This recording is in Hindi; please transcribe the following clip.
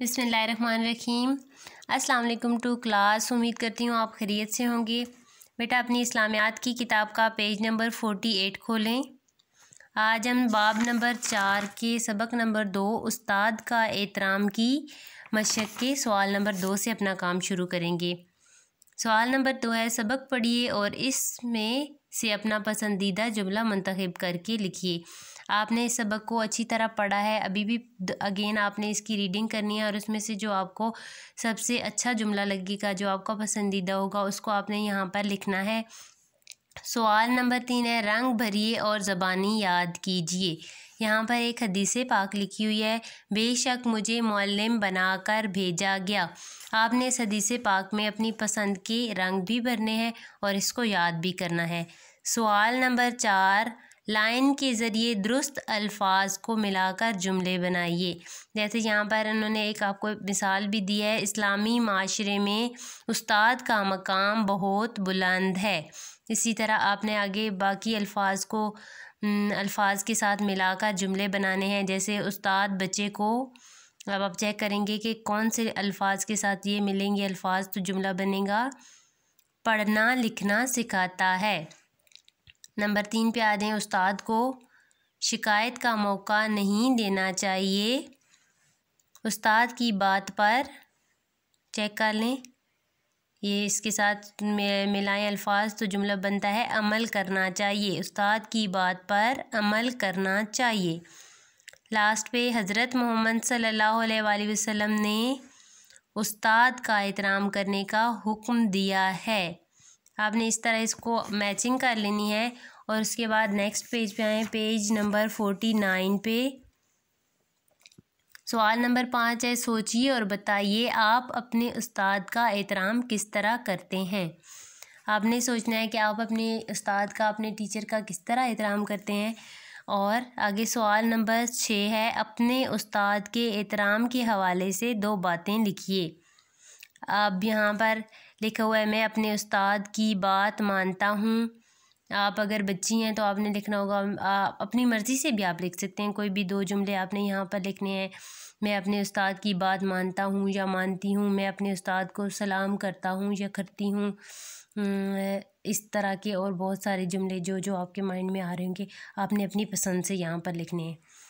बिसमीम अस्सलाम टू क्लास उम्मीद करती हूँ आप खरीत से होंगे बेटा अपनी इस्लामियात की किताब का पेज नंबर फोटी एट खोलें आज हम बाब नंबर चार के सबक नंबर दो उस्ताद का एहतराम की मशक के सवाल नंबर दो से अपना काम शुरू करेंगे सवाल नंबर दो है सबक पढ़िए और इसमें से अपना पसंदीदा जुमला मंतखब करके लिखिए आपने इस सबक को अच्छी तरह पढ़ा है अभी भी अगेन आपने इसकी रीडिंग करनी है और उसमें से जो आपको सबसे अच्छा जुमला लगेगा जो आपका पसंदीदा होगा उसको आपने यहाँ पर लिखना है सवाल नंबर तीन है रंग भरिए और ज़बानी याद कीजिए यहाँ पर एक हदीस पाक लिखी हुई है बेशक मुझे मौलम बनाकर भेजा गया आपने इस हदीस पाक में अपनी पसंद के रंग भी भरने हैं और इसको याद भी करना है सवाल नंबर चार लाइन के ज़रिए दुरुस्त अल्फाज को मिलाकर जुमले बनाइए जैसे यहाँ पर उन्होंने एक आपको मिसाल भी दी है इस्लामी माशरे में उस्ताद का मकाम बहुत बुलंद है इसी तरह आपने आगे बाकी अल्फाज को अल्फाज के साथ मिलाकर जुमले बनाने हैं जैसे उस्ताद बच्चे को अब आप चेक करेंगे कि कौन से अल्फाज के साथ ये मिलेंगे अल्फाज तो जुमला बनेगा पढ़ना लिखना सिखाता है नंबर तीन पे आ जाएँ उस्ताद को शिकायत का मौका नहीं देना चाहिए उस्ताद की बात पर चेक कर लें ये इसके साथ मिलाएं अल्फाज तो जुमला बनता है अमल करना चाहिए उस्ताद की बात पर अमल करना चाहिए लास्ट पे हज़रत मोहम्मद सल्लल्लाहु अलैहि वसल्लम ने उस्ताद का एहतराम करने का हुक्म दिया है आपने इस तरह इसको मैचिंग कर लेनी है और उसके बाद नेक्स्ट पेज पे आए पेज नंबर फोर्टी नाइन पे सवाल नंबर पाँच है सोचिए और बताइए आप अपने उस्ताद का एहतराम किस तरह करते हैं आपने सोचना है कि आप अपने उस्ताद का अपने टीचर का किस तरह एहतराम करते हैं और आगे सवाल नंबर छः है अपने उस्ताद के एहतराम के हवाले से दो बातें लिखिए अब यहाँ पर लिखा हुआ है मैं अपने उस्ताद की बात मानता हूँ आप अगर बच्ची हैं तो आपने लिखना होगा आप अपनी मर्ज़ी से भी आप लिख सकते हैं कोई भी दो जुमले आपने यहाँ पर लिखने हैं मैं अपने उस्ताद की बात मानता हूँ या मानती हूँ मैं अपने उस्ताद को सलाम करता हूँ या करती हूँ हम्म, इस तरह के और बहुत सारे जुमले जो जो आपके माइंड में आ रहे होंगे आपने अपनी पसंद से यहाँ पर लिखने हैं